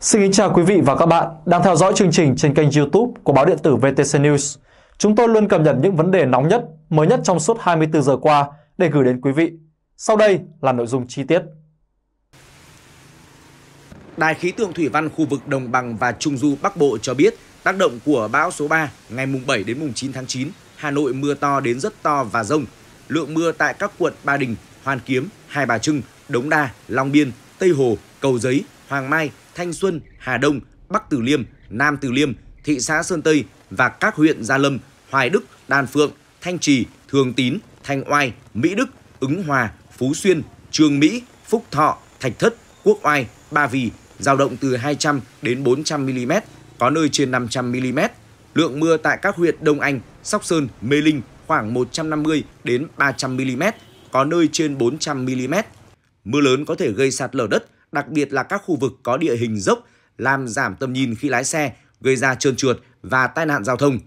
Xin kính chào quý vị và các bạn đang theo dõi chương trình trên kênh YouTube của báo điện tử VTC News. Chúng tôi luôn cập nhật những vấn đề nóng nhất, mới nhất trong suốt 24 giờ qua để gửi đến quý vị. Sau đây là nội dung chi tiết. Đài khí tượng thủy văn khu vực đồng bằng và trung du Bắc Bộ cho biết tác động của bão số 3 ngày mùng 7 đến mùng 9 tháng 9, Hà Nội mưa to đến rất to và rông. Lượng mưa tại các quận Ba Đình, Hoàn Kiếm, Hai Bà Trưng, Đống Đa, Long Biên, Tây Hồ, Cầu Giấy, Hoàng Mai, Thanh Xuân, Hà Đông, Bắc Từ Liêm, Nam Từ Liêm, thị xã Sơn Tây và các huyện Gia Lâm, Hoài Đức, Đan Phượng, Thanh Trì, Thường Tín, Thanh Oai, Mỹ Đức, Ứng Hòa, Phú Xuyên, Trường Mỹ, Phúc Thọ, Thạch Thất, Quốc Oai, Ba Vì giao động từ 200 đến 400 mm, có nơi trên 500 mm. Lượng mưa tại các huyện Đông Anh, Sóc Sơn, Mê Linh khoảng 150 đến 300 mm, có nơi trên 400 mm. Mưa lớn có thể gây sạt lở đất, đặc biệt là các khu vực có địa hình dốc làm giảm tầm nhìn khi lái xe, gây ra trơn trượt và tai nạn giao thông.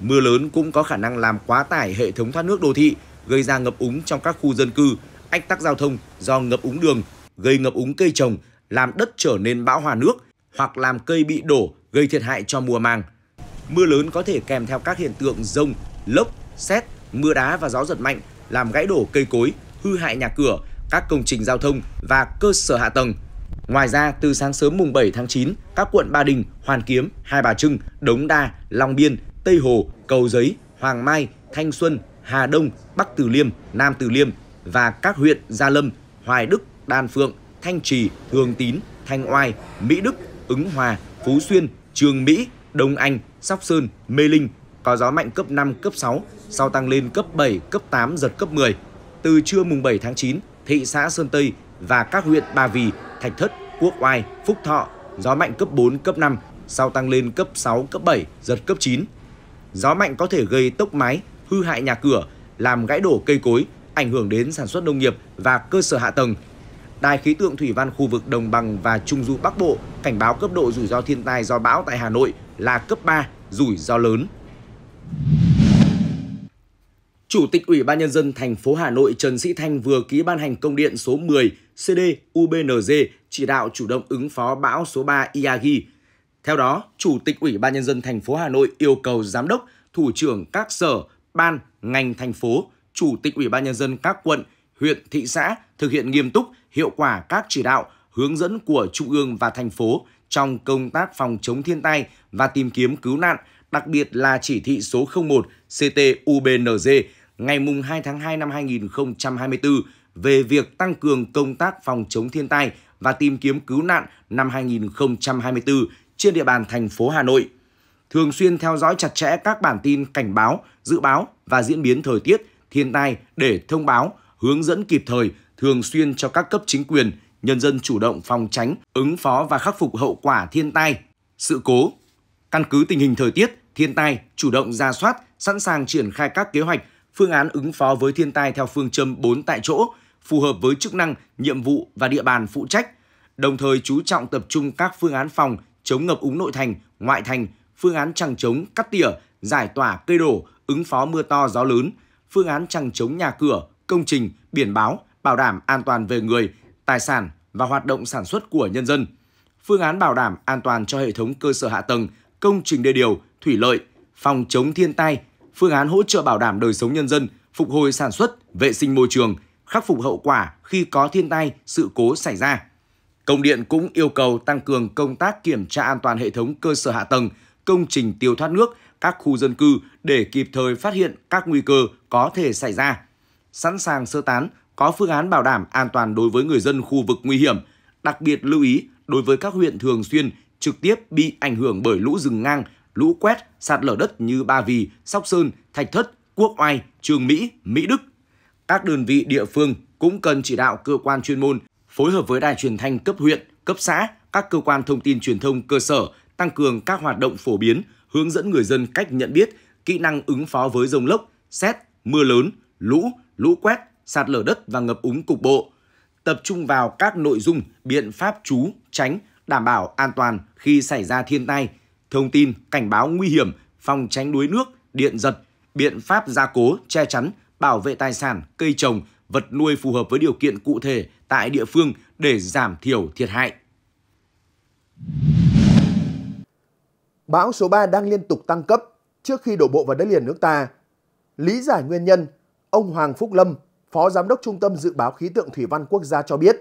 Mưa lớn cũng có khả năng làm quá tải hệ thống thoát nước đô thị, gây ra ngập úng trong các khu dân cư, ách tắc giao thông do ngập úng đường, gây ngập úng cây trồng, làm đất trở nên bão hòa nước hoặc làm cây bị đổ gây thiệt hại cho mùa màng. Mưa lớn có thể kèm theo các hiện tượng rông, lốc, xét mưa đá và gió giật mạnh làm gãy đổ cây cối, hư hại nhà cửa, các công trình giao thông và cơ sở hạ tầng. Ngoài ra, từ sáng sớm mùng 7 tháng 9, các quận Ba Đình, Hoàn Kiếm, Hai Bà Trưng, Đống Đa, Long Biên, Tây Hồ, Cầu Giấy, Hoàng Mai, Thanh Xuân, Hà Đông, Bắc Từ Liêm, Nam Từ Liêm và các huyện Gia Lâm, Hoài Đức, Đan Phượng, Thanh Trì, Thường Tín, Thanh Oai, Mỹ Đức, Ứng Hòa, Phú Xuyên, Trường Mỹ, Đông Anh, Sóc Sơn, Mê Linh có gió mạnh cấp 5, cấp 6, sau tăng lên cấp 7, cấp 8, giật cấp 10. Từ trưa mùng 7 tháng 9, thị xã Sơn Tây và các huyện Ba Vì, Thạch Thất, Quốc Oai, Phúc Thọ, gió mạnh cấp 4, cấp 5, sau tăng lên cấp 6, cấp 7, giật cấp 9. Gió mạnh có thể gây tốc mái, hư hại nhà cửa, làm gãy đổ cây cối, ảnh hưởng đến sản xuất nông nghiệp và cơ sở hạ tầng. Đài khí tượng thủy văn khu vực đồng bằng và trung du Bắc Bộ cảnh báo cấp độ rủi ro thiên tai do bão tại Hà Nội là cấp 3, rủi ro lớn. Chủ tịch Ủy ban Nhân dân thành phố Hà Nội Trần Sĩ Thanh vừa ký ban hành công điện số 10 CD UBNZ chỉ đạo chủ động ứng phó bão số 3 Yagi. Theo đó, Chủ tịch Ủy ban Nhân dân thành phố Hà Nội yêu cầu Giám đốc, Thủ trưởng các sở, ban, ngành thành phố, Chủ tịch Ủy ban Nhân dân các quận, huyện, thị xã thực hiện nghiêm túc, hiệu quả các chỉ đạo, hướng dẫn của Trung ương và thành phố trong công tác phòng chống thiên tai và tìm kiếm cứu nạn, đặc biệt là chỉ thị số 01 CTUBNZ ngày 2 tháng 2 năm 2024 về việc tăng cường công tác phòng chống thiên tai và tìm kiếm cứu nạn năm 2024 trên địa bàn thành phố Hà Nội. Thường xuyên theo dõi chặt chẽ các bản tin cảnh báo, dự báo và diễn biến thời tiết, thiên tai để thông báo, hướng dẫn kịp thời, thường xuyên cho các cấp chính quyền, nhân dân chủ động phòng tránh, ứng phó và khắc phục hậu quả thiên tai, sự cố. Căn cứ tình hình thời tiết, thiên tai, chủ động ra soát, sẵn sàng triển khai các kế hoạch phương án ứng phó với thiên tai theo phương châm 4 tại chỗ, phù hợp với chức năng, nhiệm vụ và địa bàn phụ trách, đồng thời chú trọng tập trung các phương án phòng, chống ngập úng nội thành, ngoại thành, phương án chẳng chống, cắt tỉa, giải tỏa cây đổ, ứng phó mưa to gió lớn, phương án chẳng chống nhà cửa, công trình, biển báo, bảo đảm an toàn về người, tài sản và hoạt động sản xuất của nhân dân. Phương án bảo đảm an toàn cho hệ thống cơ sở hạ tầng, công trình đê điều, thủy lợi, phòng chống thiên tai, phương án hỗ trợ bảo đảm đời sống nhân dân, phục hồi sản xuất, vệ sinh môi trường, khắc phục hậu quả khi có thiên tai, sự cố xảy ra. Công điện cũng yêu cầu tăng cường công tác kiểm tra an toàn hệ thống cơ sở hạ tầng, công trình tiêu thoát nước, các khu dân cư để kịp thời phát hiện các nguy cơ có thể xảy ra. Sẵn sàng sơ tán, có phương án bảo đảm an toàn đối với người dân khu vực nguy hiểm, đặc biệt lưu ý đối với các huyện thường xuyên trực tiếp bị ảnh hưởng bởi lũ rừng ngang lũ quét, sạt lở đất như Ba Vì, Sóc Sơn, Thạch Thất, Quốc Oai, Trường Mỹ, Mỹ Đức. Các đơn vị địa phương cũng cần chỉ đạo cơ quan chuyên môn phối hợp với đài truyền thanh cấp huyện, cấp xã, các cơ quan thông tin truyền thông cơ sở tăng cường các hoạt động phổ biến, hướng dẫn người dân cách nhận biết, kỹ năng ứng phó với rông lốc, xét, mưa lớn, lũ, lũ quét, sạt lở đất và ngập úng cục bộ. Tập trung vào các nội dung, biện pháp chú, tránh, đảm bảo an toàn khi xảy ra thiên tai, thông tin cảnh báo nguy hiểm, phòng tránh đuối nước, điện giật, biện pháp gia cố, che chắn, bảo vệ tài sản, cây trồng, vật nuôi phù hợp với điều kiện cụ thể tại địa phương để giảm thiểu thiệt hại. Bão số 3 đang liên tục tăng cấp trước khi đổ bộ vào đất liền nước ta. Lý giải nguyên nhân, ông Hoàng Phúc Lâm, Phó Giám đốc Trung tâm Dự báo Khí tượng Thủy văn Quốc gia cho biết,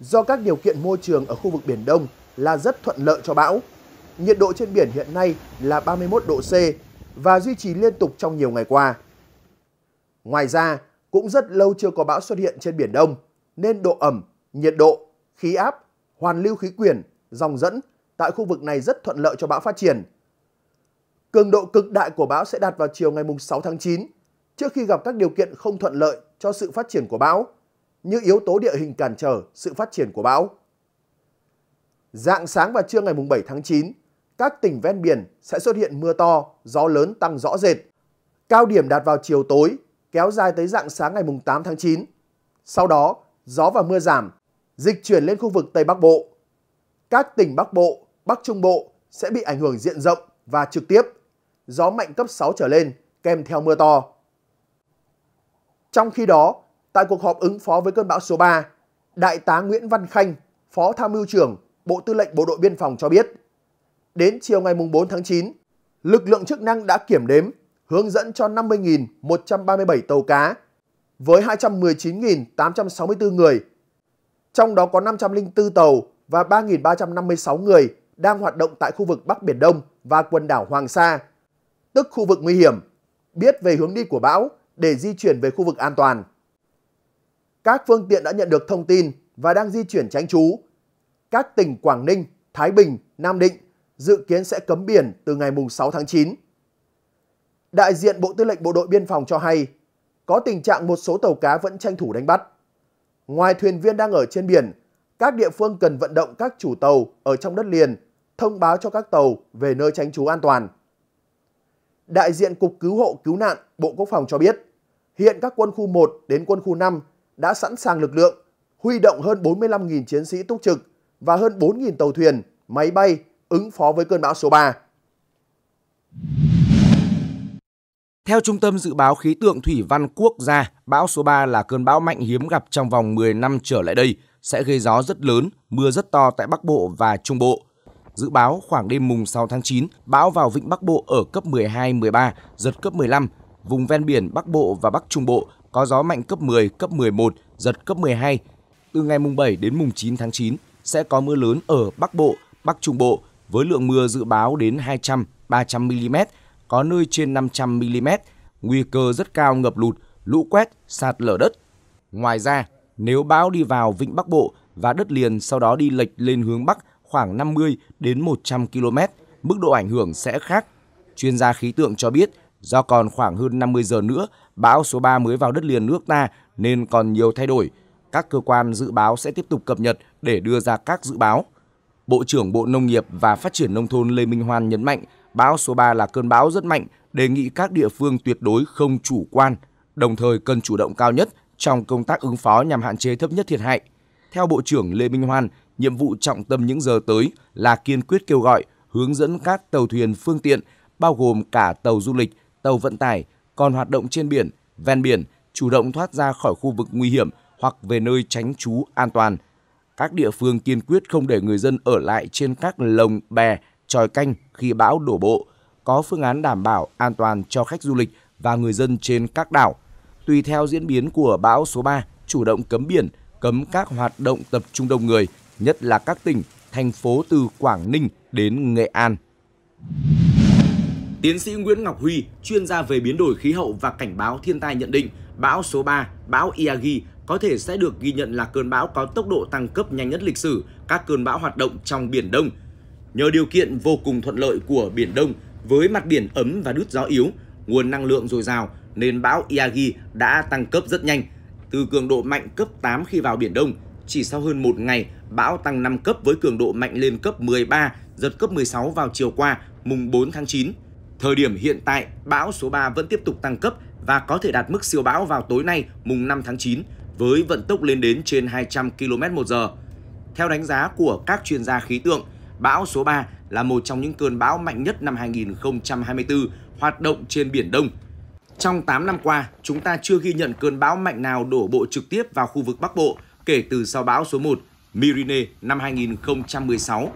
do các điều kiện môi trường ở khu vực Biển Đông là rất thuận lợi cho bão, nhiệt độ trên biển hiện nay là 31 độ C và duy trì liên tục trong nhiều ngày qua. Ngoài ra, cũng rất lâu chưa có bão xuất hiện trên Biển Đông, nên độ ẩm, nhiệt độ, khí áp, hoàn lưu khí quyển, dòng dẫn tại khu vực này rất thuận lợi cho bão phát triển. Cường độ cực đại của bão sẽ đạt vào chiều ngày 6 tháng 9, trước khi gặp các điều kiện không thuận lợi cho sự phát triển của bão, như yếu tố địa hình cản trở sự phát triển của bão. Dạng sáng và trưa ngày 7 tháng 9, các tỉnh ven biển sẽ xuất hiện mưa to, gió lớn tăng rõ rệt. Cao điểm đạt vào chiều tối, kéo dài tới dạng sáng ngày 8 tháng 9. Sau đó, gió và mưa giảm, dịch chuyển lên khu vực Tây Bắc Bộ. Các tỉnh Bắc Bộ, Bắc Trung Bộ sẽ bị ảnh hưởng diện rộng và trực tiếp. Gió mạnh cấp 6 trở lên, kèm theo mưa to. Trong khi đó, tại cuộc họp ứng phó với cơn bão số 3, Đại tá Nguyễn Văn Khanh, Phó Tham mưu trưởng Bộ Tư lệnh Bộ đội Biên phòng cho biết, đến chiều ngày 4 tháng 9, lực lượng chức năng đã kiểm đếm, hướng dẫn cho 50.137 tàu cá với 219.864 người. Trong đó có 504 tàu và 3.356 người đang hoạt động tại khu vực Bắc Biển Đông và quần đảo Hoàng Sa, tức khu vực nguy hiểm, biết về hướng đi của bão để di chuyển về khu vực an toàn. Các phương tiện đã nhận được thông tin và đang di chuyển tránh trú. Các tỉnh Quảng Ninh, Thái Bình, Nam Định dự kiến sẽ cấm biển từ ngày 6 tháng 9. Đại diện Bộ Tư lệnh Bộ đội Biên phòng cho hay, có tình trạng một số tàu cá vẫn tranh thủ đánh bắt. Ngoài thuyền viên đang ở trên biển, các địa phương cần vận động các chủ tàu ở trong đất liền thông báo cho các tàu về nơi tránh trú an toàn. Đại diện Cục Cứu hộ Cứu nạn Bộ Quốc phòng cho biết, hiện các quân khu 1 đến quân khu 5 đã sẵn sàng lực lượng, huy động hơn 45.000 chiến sĩ túc trực và hơn 4.000 tàu thuyền, máy bay ứng phó với cơn bão số 3. Theo Trung tâm Dự báo Khí tượng Thủy văn Quốc gia, bão số 3 là cơn bão mạnh hiếm gặp trong vòng 10 năm trở lại đây, sẽ gây gió rất lớn, mưa rất to tại Bắc Bộ và Trung Bộ. Dự báo khoảng đêm mùng 6 tháng 9, bão vào vịnh Bắc Bộ ở cấp 12-13, giật cấp 15. Vùng ven biển Bắc Bộ và Bắc Trung Bộ có gió mạnh cấp 10, cấp 11, giật cấp 12. Từ ngày mùng 7 đến mùng 9 tháng 9 sẽ có mưa lớn ở Bắc Bộ, Bắc Trung Bộ, với lượng mưa dự báo đến 200-300 mm, có nơi trên 500 mm, nguy cơ rất cao ngập lụt, lũ quét, sạt lở đất. Ngoài ra, nếu bão đi vào vịnh Bắc Bộ và đất liền sau đó đi lệch lên hướng Bắc khoảng 50 đến 100 km, mức độ ảnh hưởng sẽ khác. Chuyên gia khí tượng cho biết, do còn khoảng hơn 50 giờ nữa, bão số 3 mới vào đất liền nước ta nên còn nhiều thay đổi. Các cơ quan dự báo sẽ tiếp tục cập nhật để đưa ra các dự báo. Bộ trưởng Bộ Nông nghiệp và Phát triển Nông thôn Lê Minh Hoan nhấn mạnh bão số 3 là cơn bão rất mạnh, đề nghị các địa phương tuyệt đối không chủ quan, đồng thời cần chủ động cao nhất trong công tác ứng phó nhằm hạn chế thấp nhất thiệt hại. Theo Bộ trưởng Lê Minh Hoan, nhiệm vụ trọng tâm những giờ tới là kiên quyết kêu gọi, hướng dẫn các tàu thuyền phương tiện, bao gồm cả tàu du lịch, tàu vận tải, còn hoạt động trên biển, ven biển, chủ động thoát ra khỏi khu vực nguy hiểm hoặc về nơi tránh trú an toàn – các địa phương kiên quyết không để người dân ở lại trên các lồng bè, tròi canh khi bão đổ bộ, có phương án đảm bảo an toàn cho khách du lịch và người dân trên các đảo. Tùy theo diễn biến của bão số 3, chủ động cấm biển, cấm các hoạt động tập trung đông người, nhất là các tỉnh, thành phố từ Quảng Ninh đến Nghệ An. Tiến sĩ Nguyễn Ngọc Huy, chuyên gia về biến đổi khí hậu và cảnh báo thiên tai nhận định, bão số 3, bão Iagi có thể sẽ được ghi nhận là cơn bão có tốc độ tăng cấp nhanh nhất lịch sử các cơn bão hoạt động trong Biển Đông. Nhờ điều kiện vô cùng thuận lợi của Biển Đông, với mặt biển ấm và đứt gió yếu, nguồn năng lượng dồi dào nên bão Yagi đã tăng cấp rất nhanh, từ cường độ mạnh cấp 8 khi vào Biển Đông. Chỉ sau hơn một ngày, bão tăng 5 cấp với cường độ mạnh lên cấp 13, giật cấp 16 vào chiều qua, mùng 4 tháng 9. Thời điểm hiện tại, bão số 3 vẫn tiếp tục tăng cấp và có thể đạt mức siêu bão vào tối nay, mùng 5 tháng 9 với vận tốc lên đến trên 200 km một giờ. Theo đánh giá của các chuyên gia khí tượng, bão số 3 là một trong những cơn bão mạnh nhất năm 2024 hoạt động trên Biển Đông. Trong 8 năm qua, chúng ta chưa ghi nhận cơn bão mạnh nào đổ bộ trực tiếp vào khu vực Bắc Bộ kể từ sau bão số 1 Mirine năm 2016.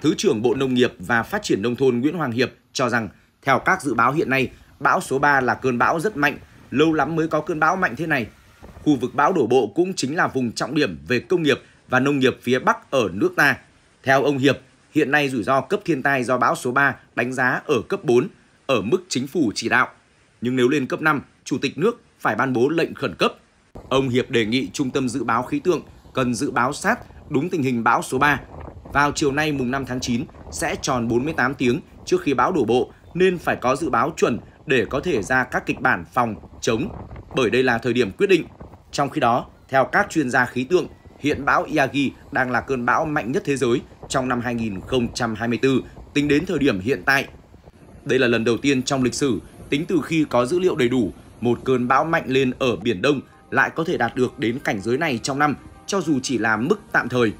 Thứ trưởng Bộ Nông nghiệp và Phát triển Nông thôn Nguyễn Hoàng Hiệp cho rằng, theo các dự báo hiện nay, bão số 3 là cơn bão rất mạnh, lâu lắm mới có cơn bão mạnh thế này – khu vực bão đổ bộ cũng chính là vùng trọng điểm về công nghiệp và nông nghiệp phía Bắc ở nước ta. Theo ông Hiệp, hiện nay rủi ro cấp thiên tai do bão số 3 đánh giá ở cấp 4, ở mức chính phủ chỉ đạo. Nhưng nếu lên cấp 5, Chủ tịch nước phải ban bố lệnh khẩn cấp. Ông Hiệp đề nghị Trung tâm Dự báo Khí tượng cần dự báo sát đúng tình hình bão số 3. Vào chiều nay mùng 5 tháng 9 sẽ tròn 48 tiếng trước khi bão đổ bộ nên phải có dự báo chuẩn để có thể ra các kịch bản phòng, chống. Bởi đây là thời điểm quyết định trong khi đó, theo các chuyên gia khí tượng, hiện bão Yagi đang là cơn bão mạnh nhất thế giới trong năm 2024 tính đến thời điểm hiện tại. Đây là lần đầu tiên trong lịch sử tính từ khi có dữ liệu đầy đủ, một cơn bão mạnh lên ở Biển Đông lại có thể đạt được đến cảnh giới này trong năm, cho dù chỉ là mức tạm thời.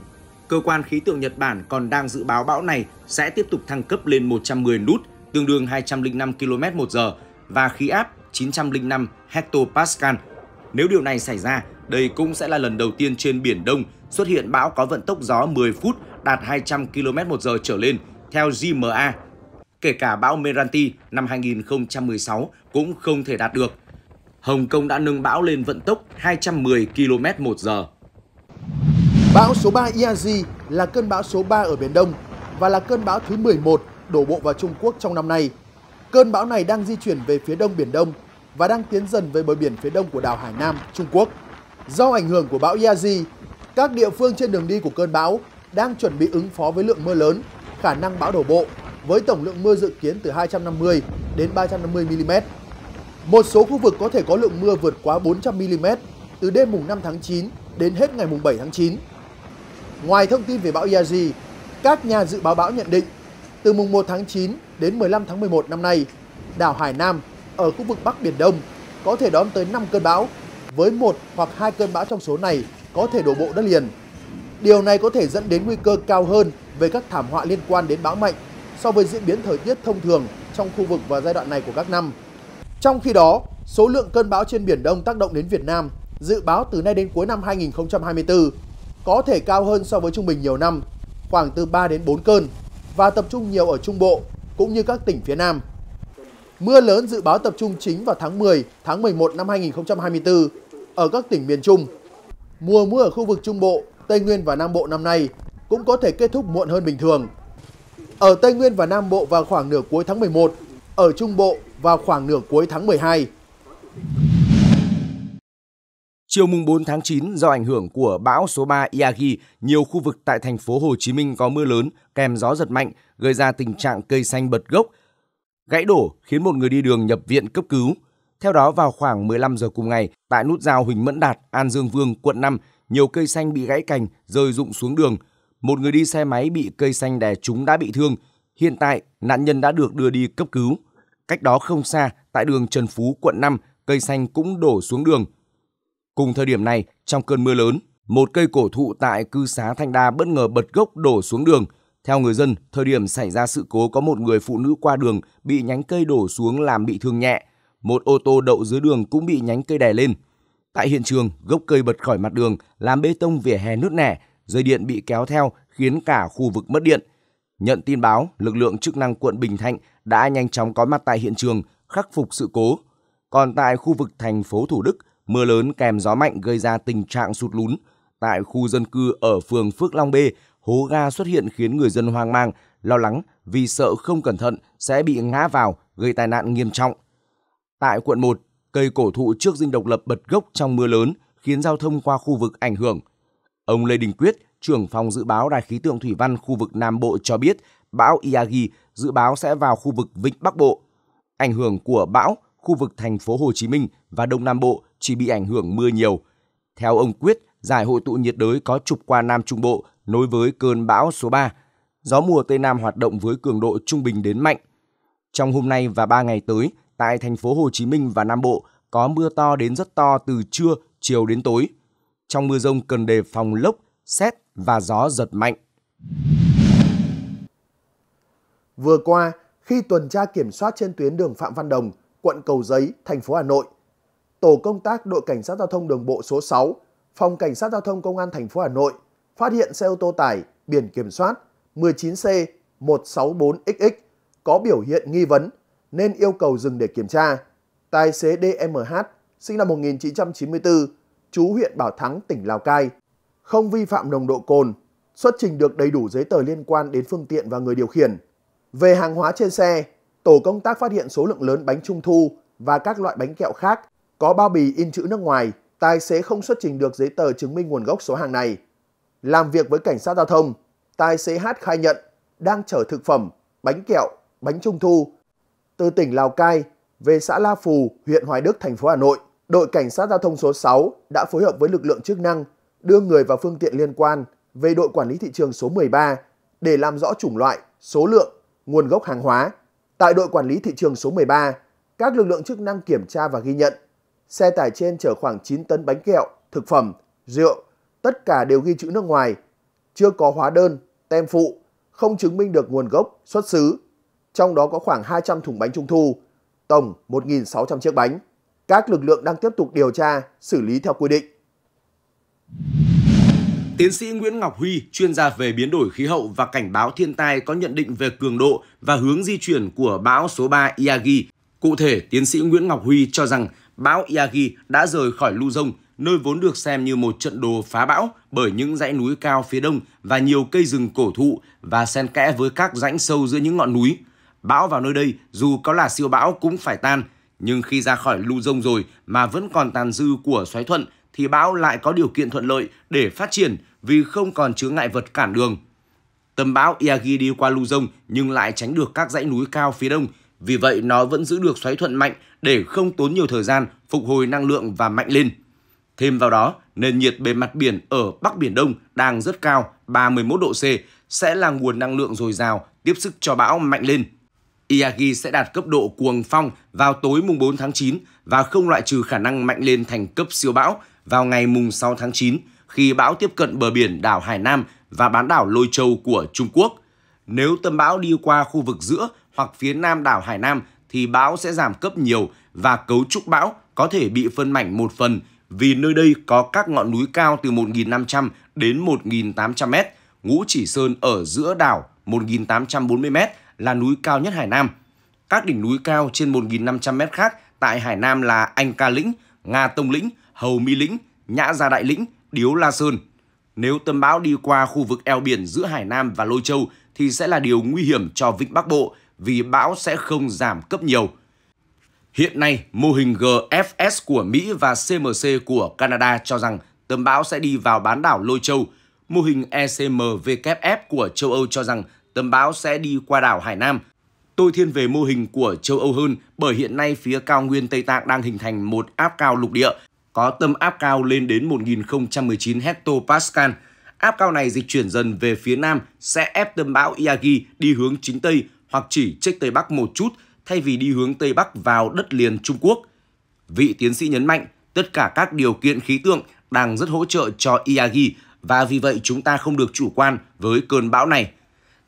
Cơ quan khí tượng Nhật Bản còn đang dự báo bão này sẽ tiếp tục thăng cấp lên 110 nút, tương đương 205 km một giờ và khí áp 905 hectopascal, nếu điều này xảy ra, đây cũng sẽ là lần đầu tiên trên Biển Đông xuất hiện bão có vận tốc gió 10 phút đạt 200 km h trở lên, theo GMA. Kể cả bão Meranti năm 2016 cũng không thể đạt được. Hồng Kông đã nâng bão lên vận tốc 210 km h Bão số 3 Iazi là cơn bão số 3 ở Biển Đông và là cơn bão thứ 11 đổ bộ vào Trung Quốc trong năm nay. Cơn bão này đang di chuyển về phía đông Biển Đông và đang tiến dần về bờ biển phía đông của đảo Hải Nam, Trung Quốc. Do ảnh hưởng của bão Yazi, các địa phương trên đường đi của cơn bão đang chuẩn bị ứng phó với lượng mưa lớn, khả năng bão đổ bộ với tổng lượng mưa dự kiến từ 250 đến 350 mm. Một số khu vực có thể có lượng mưa vượt quá 400 mm từ đêm mùng 5 tháng 9 đến hết ngày mùng 7 tháng 9. Ngoài thông tin về bão Yazi, các nhà dự báo bão nhận định từ mùng 1 tháng 9 đến 15 tháng 11 năm nay, đảo Hải Nam ở khu vực Bắc Biển Đông có thể đón tới 5 cơn bão, với một hoặc hai cơn bão trong số này có thể đổ bộ đất liền. Điều này có thể dẫn đến nguy cơ cao hơn về các thảm họa liên quan đến bão mạnh so với diễn biến thời tiết thông thường trong khu vực và giai đoạn này của các năm. Trong khi đó, số lượng cơn bão trên Biển Đông tác động đến Việt Nam dự báo từ nay đến cuối năm 2024 có thể cao hơn so với trung bình nhiều năm, khoảng từ 3 đến 4 cơn và tập trung nhiều ở Trung Bộ cũng như các tỉnh phía Nam. Mưa lớn dự báo tập trung chính vào tháng 10, tháng 11 năm 2024 ở các tỉnh miền Trung. Mùa mưa ở khu vực Trung Bộ, Tây Nguyên và Nam Bộ năm nay cũng có thể kết thúc muộn hơn bình thường. Ở Tây Nguyên và Nam Bộ vào khoảng nửa cuối tháng 11, ở Trung Bộ vào khoảng nửa cuối tháng 12. Chiều mùng 4 tháng 9, do ảnh hưởng của bão số 3 Yagi, nhiều khu vực tại thành phố Hồ Chí Minh có mưa lớn kèm gió giật mạnh, gây ra tình trạng cây xanh bật gốc, gãy đổ khiến một người đi đường nhập viện cấp cứu. Theo đó, vào khoảng 15 giờ cùng ngày, tại nút giao Huỳnh Mẫn Đạt, An Dương Vương, quận 5, nhiều cây xanh bị gãy cành, rơi rụng xuống đường. Một người đi xe máy bị cây xanh đè trúng đã bị thương. Hiện tại, nạn nhân đã được đưa đi cấp cứu. Cách đó không xa, tại đường Trần Phú, quận 5, cây xanh cũng đổ xuống đường. Cùng thời điểm này, trong cơn mưa lớn, một cây cổ thụ tại cư xá Thanh Đa bất ngờ bật gốc đổ xuống đường – theo người dân, thời điểm xảy ra sự cố có một người phụ nữ qua đường bị nhánh cây đổ xuống làm bị thương nhẹ. Một ô tô đậu dưới đường cũng bị nhánh cây đè lên. Tại hiện trường, gốc cây bật khỏi mặt đường làm bê tông vỉa hè nứt nẻ, dây điện bị kéo theo khiến cả khu vực mất điện. Nhận tin báo, lực lượng chức năng quận Bình Thạnh đã nhanh chóng có mặt tại hiện trường khắc phục sự cố. Còn tại khu vực thành phố Thủ Đức, mưa lớn kèm gió mạnh gây ra tình trạng sụt lún. Tại khu dân cư ở phường Phước Long B, hố ga xuất hiện khiến người dân hoang mang, lo lắng vì sợ không cẩn thận sẽ bị ngã vào gây tai nạn nghiêm trọng. Tại quận 1, cây cổ thụ trước dinh độc lập bật gốc trong mưa lớn khiến giao thông qua khu vực ảnh hưởng. Ông Lê Đình Quyết, trưởng phòng dự báo Đài khí tượng thủy văn khu vực Nam Bộ cho biết bão Iagi dự báo sẽ vào khu vực Vịnh Bắc Bộ. Ảnh hưởng của bão, khu vực thành phố Hồ Chí Minh và Đông Nam Bộ chỉ bị ảnh hưởng mưa nhiều. Theo ông Quyết, giải hội tụ nhiệt đới có trục qua Nam Trung Bộ nối với cơn bão số 3. Gió mùa Tây Nam hoạt động với cường độ trung bình đến mạnh. Trong hôm nay và 3 ngày tới, tại thành phố Hồ Chí Minh và Nam Bộ có mưa to đến rất to từ trưa, chiều đến tối. Trong mưa rông cần đề phòng lốc, xét và gió giật mạnh. Vừa qua, khi tuần tra kiểm soát trên tuyến đường Phạm Văn Đồng, quận Cầu Giấy, thành phố Hà Nội, tổ công tác đội cảnh sát giao thông đường bộ số 6, phòng cảnh sát giao thông công an thành phố Hà Nội – phát hiện xe ô tô tải biển kiểm soát 19C164XX có biểu hiện nghi vấn nên yêu cầu dừng để kiểm tra. Tài xế DMH sinh năm 1994, chú huyện Bảo Thắng, tỉnh Lào Cai, không vi phạm nồng độ cồn, xuất trình được đầy đủ giấy tờ liên quan đến phương tiện và người điều khiển. Về hàng hóa trên xe, tổ công tác phát hiện số lượng lớn bánh trung thu và các loại bánh kẹo khác có bao bì in chữ nước ngoài. Tài xế không xuất trình được giấy tờ chứng minh nguồn gốc số hàng này. Làm việc với cảnh sát giao thông, tài xế H khai nhận đang chở thực phẩm, bánh kẹo, bánh trung thu từ tỉnh Lào Cai về xã La Phù, huyện Hoài Đức, thành phố Hà Nội. Đội cảnh sát giao thông số 6 đã phối hợp với lực lượng chức năng đưa người và phương tiện liên quan về đội quản lý thị trường số 13 để làm rõ chủng loại, số lượng, nguồn gốc hàng hóa. Tại đội quản lý thị trường số 13, các lực lượng chức năng kiểm tra và ghi nhận xe tải trên chở khoảng 9 tấn bánh kẹo, thực phẩm, rượu, tất cả đều ghi chữ nước ngoài, chưa có hóa đơn, tem phụ, không chứng minh được nguồn gốc, xuất xứ. Trong đó có khoảng 200 thùng bánh trung thu, tổng 1.600 chiếc bánh. Các lực lượng đang tiếp tục điều tra, xử lý theo quy định. Tiến sĩ Nguyễn Ngọc Huy, chuyên gia về biến đổi khí hậu và cảnh báo thiên tai có nhận định về cường độ và hướng di chuyển của bão số 3 Yagi. Cụ thể, tiến sĩ Nguyễn Ngọc Huy cho rằng bão Yagi đã rời khỏi lưu rông nơi vốn được xem như một trận đồ phá bão bởi những dãy núi cao phía đông và nhiều cây rừng cổ thụ và xen kẽ với các rãnh sâu giữa những ngọn núi. Bão vào nơi đây dù có là siêu bão cũng phải tan, nhưng khi ra khỏi lưu rông rồi mà vẫn còn tàn dư của xoáy thuận thì bão lại có điều kiện thuận lợi để phát triển vì không còn chứa ngại vật cản đường. Tầm bão Yagi đi qua lưu rông nhưng lại tránh được các dãy núi cao phía đông, vì vậy nó vẫn giữ được xoáy thuận mạnh để không tốn nhiều thời gian phục hồi năng lượng và mạnh lên. Thêm vào đó, nền nhiệt bề mặt biển ở Bắc Biển Đông đang rất cao 31 độ C sẽ là nguồn năng lượng dồi dào tiếp sức cho bão mạnh lên. Iagi sẽ đạt cấp độ cuồng phong vào tối mùng 4 tháng 9 và không loại trừ khả năng mạnh lên thành cấp siêu bão vào ngày mùng 6 tháng 9 khi bão tiếp cận bờ biển đảo Hải Nam và bán đảo Lôi Châu của Trung Quốc. Nếu tâm bão đi qua khu vực giữa hoặc phía nam đảo Hải Nam thì bão sẽ giảm cấp nhiều và cấu trúc bão có thể bị phân mảnh một phần vì nơi đây có các ngọn núi cao từ 1.500 đến 1.800 mét. Ngũ Chỉ Sơn ở giữa đảo 1.840 mét là núi cao nhất Hải Nam. Các đỉnh núi cao trên 1.500 mét khác tại Hải Nam là Anh Ca Lĩnh, Nga Tông Lĩnh, Hầu Mi Lĩnh, Nhã Gia Đại Lĩnh, Điếu La Sơn. Nếu tâm bão đi qua khu vực eo biển giữa Hải Nam và Lôi Châu thì sẽ là điều nguy hiểm cho Vịnh Bắc Bộ vì bão sẽ không giảm cấp nhiều. Hiện nay, mô hình GFS của Mỹ và CMC của Canada cho rằng tầm bão sẽ đi vào bán đảo Lôi Châu. Mô hình ECMWF của châu Âu cho rằng tầm bão sẽ đi qua đảo Hải Nam. Tôi thiên về mô hình của châu Âu hơn bởi hiện nay phía cao nguyên Tây Tạng đang hình thành một áp cao lục địa có tâm áp cao lên đến 1019 hectopascal. Áp cao này dịch chuyển dần về phía nam sẽ ép tâm bão Yagi đi hướng chính Tây hoặc chỉ trích Tây Bắc một chút – thay vì đi hướng Tây Bắc vào đất liền Trung Quốc. Vị tiến sĩ nhấn mạnh tất cả các điều kiện khí tượng đang rất hỗ trợ cho Iagi và vì vậy chúng ta không được chủ quan với cơn bão này.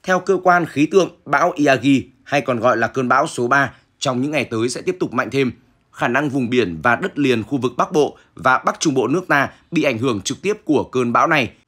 Theo cơ quan khí tượng, bão Iagi hay còn gọi là cơn bão số 3 trong những ngày tới sẽ tiếp tục mạnh thêm. Khả năng vùng biển và đất liền khu vực Bắc Bộ và Bắc Trung Bộ nước ta bị ảnh hưởng trực tiếp của cơn bão này –